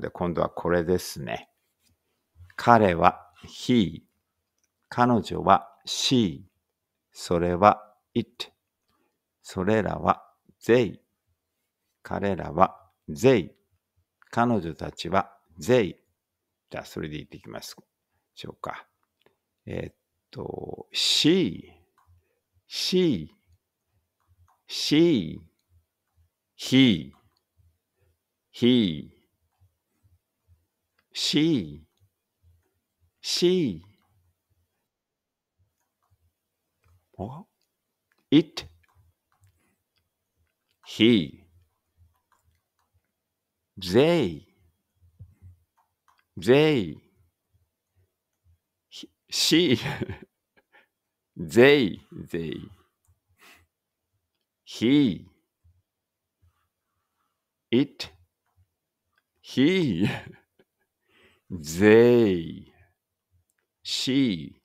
ので、今度はこれですね。彼は he。彼女は she。それは it。それらは they。彼らは they。彼女たちは they。じゃあ、それで言っていきます。しょうか。えー、っと、she。she。she。he。he。she she What? it he they they she they they he it he they, she,